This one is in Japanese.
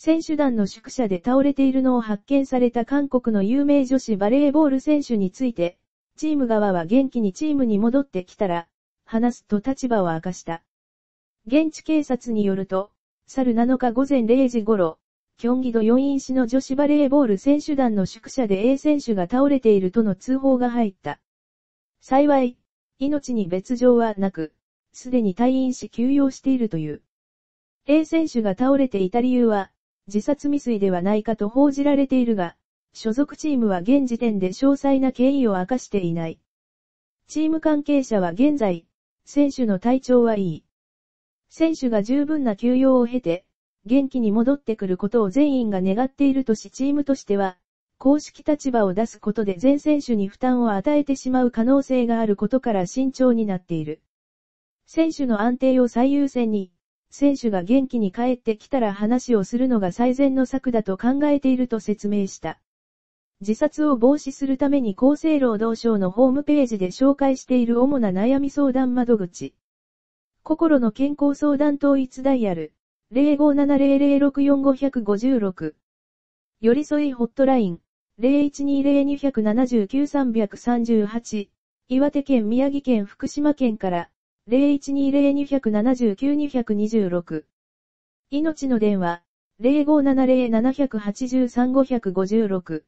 選手団の宿舎で倒れているのを発見された韓国の有名女子バレーボール選手について、チーム側は元気にチームに戻ってきたら、話すと立場を明かした。現地警察によると、去る7日午前0時頃、キョンギ4院市の女子バレーボール選手団の宿舎で A 選手が倒れているとの通報が入った。幸い、命に別状はなく、すでに退院し休養しているという。A 選手が倒れていた理由は、自殺未遂ではないかと報じられているが、所属チームは現時点で詳細な経緯を明かしていない。チーム関係者は現在、選手の体調はいい。選手が十分な休養を経て、元気に戻ってくることを全員が願っているとしチームとしては、公式立場を出すことで全選手に負担を与えてしまう可能性があることから慎重になっている。選手の安定を最優先に、選手が元気に帰ってきたら話をするのが最善の策だと考えていると説明した。自殺を防止するために厚生労働省のホームページで紹介している主な悩み相談窓口。心の健康相談統一ダイヤル0570064556寄り添いホットライン0120279338岩手県宮城県福島県から0120-279-226命の電話、0570-783-556